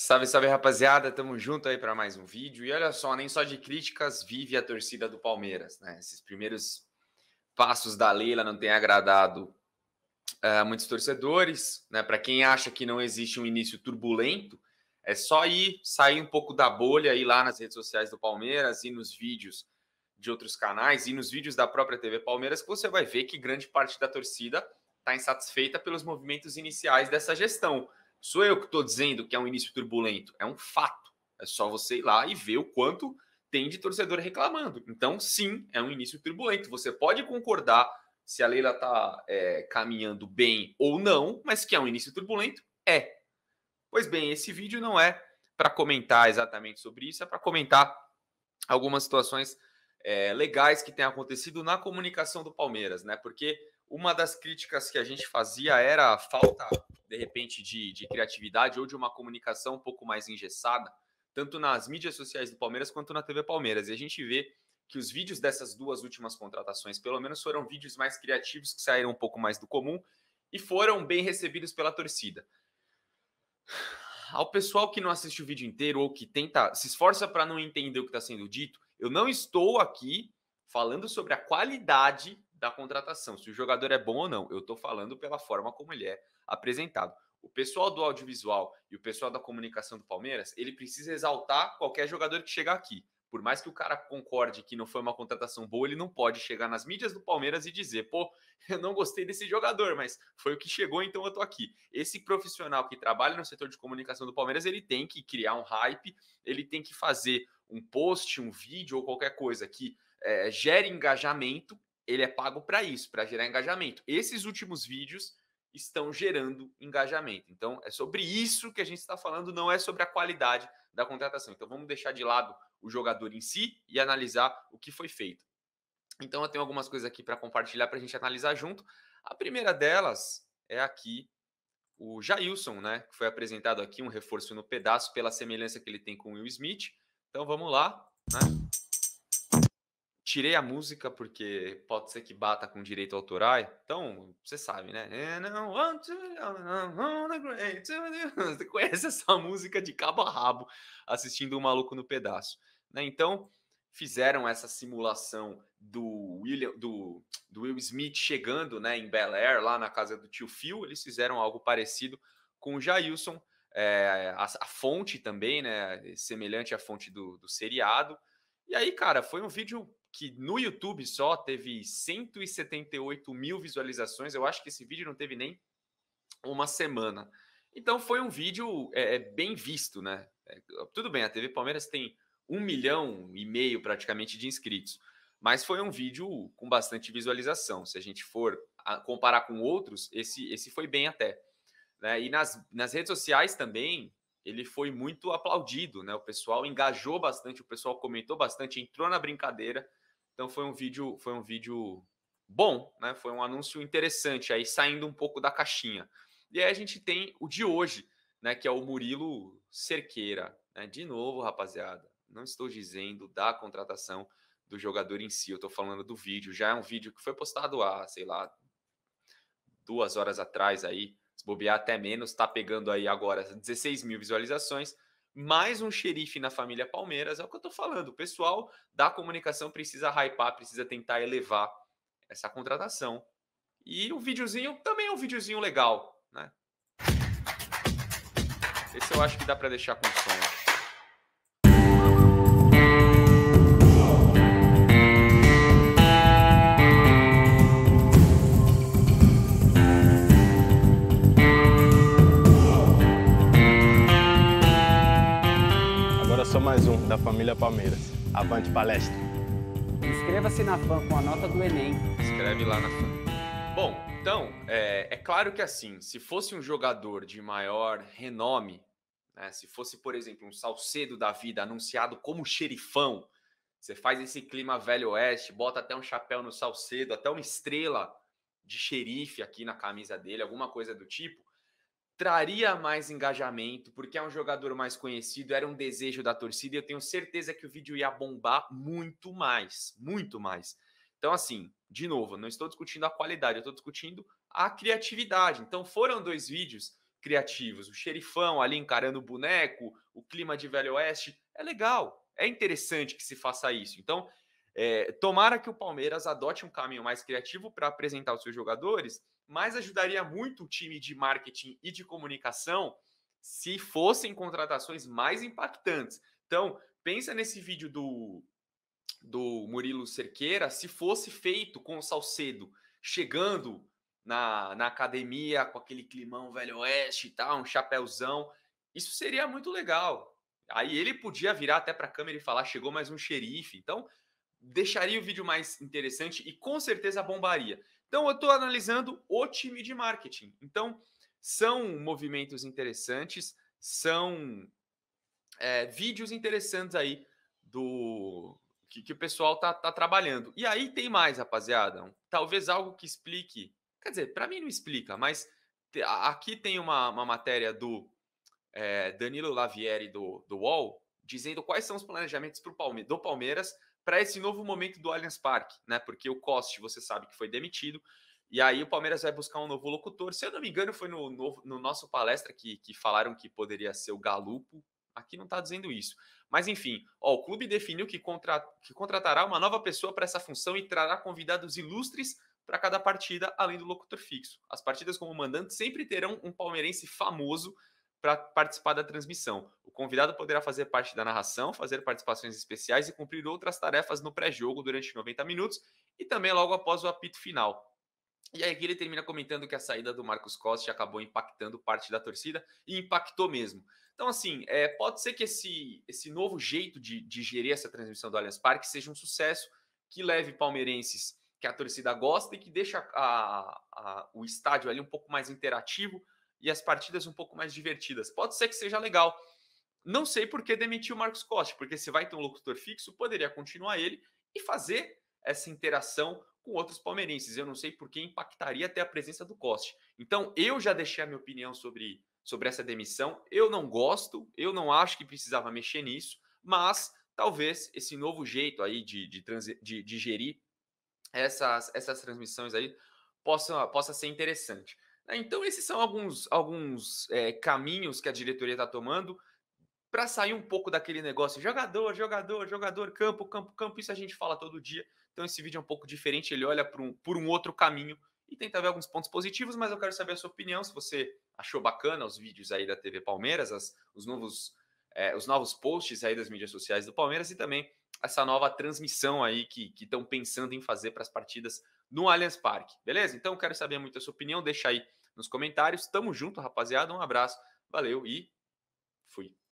Salve, salve rapaziada, tamo junto aí para mais um vídeo. E olha só, nem só de críticas vive a torcida do Palmeiras, né? Esses primeiros passos da Leila não têm agradado uh, muitos torcedores, né? Para quem acha que não existe um início turbulento, é só ir, sair um pouco da bolha, ir lá nas redes sociais do Palmeiras e nos vídeos de outros canais e nos vídeos da própria TV Palmeiras, que você vai ver que grande parte da torcida está insatisfeita pelos movimentos iniciais dessa gestão. Sou eu que estou dizendo que é um início turbulento, é um fato. É só você ir lá e ver o quanto tem de torcedor reclamando. Então, sim, é um início turbulento. Você pode concordar se a Leila está é, caminhando bem ou não, mas que é um início turbulento, é. Pois bem, esse vídeo não é para comentar exatamente sobre isso, é para comentar algumas situações é, legais que têm acontecido na comunicação do Palmeiras, né? Porque uma das críticas que a gente fazia era a falta, de repente, de, de criatividade ou de uma comunicação um pouco mais engessada, tanto nas mídias sociais do Palmeiras quanto na TV Palmeiras. E a gente vê que os vídeos dessas duas últimas contratações, pelo menos, foram vídeos mais criativos, que saíram um pouco mais do comum e foram bem recebidos pela torcida. Ao pessoal que não assiste o vídeo inteiro ou que tenta, se esforça para não entender o que está sendo dito, eu não estou aqui falando sobre a qualidade da contratação, se o jogador é bom ou não. Eu estou falando pela forma como ele é apresentado. O pessoal do audiovisual e o pessoal da comunicação do Palmeiras, ele precisa exaltar qualquer jogador que chegar aqui. Por mais que o cara concorde que não foi uma contratação boa, ele não pode chegar nas mídias do Palmeiras e dizer, pô, eu não gostei desse jogador, mas foi o que chegou, então eu tô aqui. Esse profissional que trabalha no setor de comunicação do Palmeiras, ele tem que criar um hype, ele tem que fazer um post, um vídeo ou qualquer coisa que é, gere engajamento ele é pago para isso, para gerar engajamento. Esses últimos vídeos estão gerando engajamento. Então, é sobre isso que a gente está falando, não é sobre a qualidade da contratação. Então, vamos deixar de lado o jogador em si e analisar o que foi feito. Então, eu tenho algumas coisas aqui para compartilhar para a gente analisar junto. A primeira delas é aqui o Jailson, né? Que foi apresentado aqui, um reforço no pedaço pela semelhança que ele tem com o Will Smith. Então, vamos lá, né? Tirei a música porque pode ser que bata com direito autoral. Então, você sabe, né? Você conhece essa música de cabo a rabo assistindo o um maluco no pedaço. Né? Então, fizeram essa simulação do, William, do, do Will Smith chegando né, em Bel Air, lá na casa do tio Phil. Eles fizeram algo parecido com o Jailson. É, a, a, fonte também, né? Semelhante à fonte do, do seriado. E aí, cara, foi um vídeo que no YouTube só teve 178 mil visualizações. Eu acho que esse vídeo não teve nem uma semana. Então foi um vídeo é, é bem visto, né? É, tudo bem, a TV Palmeiras tem um milhão e meio praticamente de inscritos, mas foi um vídeo com bastante visualização. Se a gente for ah, comparar com outros, esse, esse foi bem até. Né? E nas, nas redes sociais também, ele foi muito aplaudido, né? O pessoal engajou bastante, o pessoal comentou bastante, entrou na brincadeira. Então foi um vídeo, foi um vídeo bom, né? Foi um anúncio interessante aí saindo um pouco da caixinha. E aí a gente tem o de hoje, né, que é o Murilo Cerqueira, né? De novo, rapaziada, não estou dizendo da contratação do jogador em si, eu estou falando do vídeo, já é um vídeo que foi postado há, sei lá, duas horas atrás aí, se bobear até menos, está pegando aí agora 16 mil visualizações. Mais um xerife na família Palmeiras, é o que eu estou falando. O pessoal da comunicação precisa hypar, precisa tentar elevar essa contratação. E o videozinho também é um videozinho legal, né? Esse eu acho que dá para deixar com som. só mais um da família Palmeiras. Avante palestra! Inscreva-se na FAM com a nota do Enem. Escreve lá na FAM. Bom, então, é, é claro que assim, se fosse um jogador de maior renome, né, se fosse, por exemplo, um Salcedo da vida anunciado como xerifão, você faz esse clima velho oeste, bota até um chapéu no Salcedo, até uma estrela de xerife aqui na camisa dele, alguma coisa do tipo, traria mais engajamento, porque é um jogador mais conhecido, era um desejo da torcida, e eu tenho certeza que o vídeo ia bombar muito mais, muito mais. Então, assim, de novo, não estou discutindo a qualidade, eu estou discutindo a criatividade. Então, foram dois vídeos criativos. O xerifão ali encarando o boneco, o clima de Velho Oeste. É legal, é interessante que se faça isso. Então, é, tomara que o Palmeiras adote um caminho mais criativo para apresentar os seus jogadores mas ajudaria muito o time de marketing e de comunicação se fossem contratações mais impactantes. Então, pensa nesse vídeo do, do Murilo Cerqueira, se fosse feito com o Salcedo chegando na, na academia com aquele climão velho oeste e tal, um chapéuzão, isso seria muito legal. Aí ele podia virar até para a câmera e falar: chegou mais um xerife. Então, deixaria o vídeo mais interessante e com certeza bombaria. Então, eu estou analisando o time de marketing. Então, são movimentos interessantes, são é, vídeos interessantes aí do que, que o pessoal está tá, trabalhando. E aí tem mais, rapaziada. Talvez algo que explique. Quer dizer, para mim não explica, mas aqui tem uma, uma matéria do é, Danilo Lavieri do, do UOL dizendo quais são os planejamentos pro Palme do Palmeiras para esse novo momento do Allianz Parque, né? Porque o Coste, você sabe que foi demitido, e aí o Palmeiras vai buscar um novo locutor. Se eu não me engano, foi no, no, no nosso palestra que, que falaram que poderia ser o Galupo. Aqui não está dizendo isso. Mas enfim, ó, o clube definiu que, contra, que contratará uma nova pessoa para essa função e trará convidados ilustres para cada partida, além do locutor fixo. As partidas como mandante sempre terão um palmeirense famoso para participar da transmissão. O convidado poderá fazer parte da narração, fazer participações especiais e cumprir outras tarefas no pré-jogo durante 90 minutos e também logo após o apito final. E aí ele termina comentando que a saída do Marcos Costa acabou impactando parte da torcida e impactou mesmo. Então, assim, é, pode ser que esse, esse novo jeito de, de gerir essa transmissão do Allianz Parque seja um sucesso que leve palmeirenses que a torcida gosta e que deixa a, a, o estádio ali um pouco mais interativo, e as partidas um pouco mais divertidas. Pode ser que seja legal. Não sei por que demitiu o Marcos Costa, porque se vai ter um locutor fixo, poderia continuar ele e fazer essa interação com outros palmeirenses. Eu não sei por que impactaria até a presença do Costa. Então, eu já deixei a minha opinião sobre, sobre essa demissão. Eu não gosto, eu não acho que precisava mexer nisso, mas talvez esse novo jeito aí de, de, de, de gerir essas, essas transmissões aí possa, possa ser interessante. É, então, esses são alguns, alguns é, caminhos que a diretoria está tomando para sair um pouco daquele negócio jogador, jogador, jogador, campo, campo, campo. Isso a gente fala todo dia. Então, esse vídeo é um pouco diferente. Ele olha por um, por um outro caminho e tenta ver alguns pontos positivos. Mas eu quero saber a sua opinião. Se você achou bacana os vídeos aí da TV Palmeiras, as, os, novos, é, os novos posts aí das mídias sociais do Palmeiras e também essa nova transmissão aí que estão pensando em fazer para as partidas no Allianz Parque, beleza? Então, quero saber muito a sua opinião. Deixa aí nos comentários. Tamo junto, rapaziada. Um abraço, valeu e fui.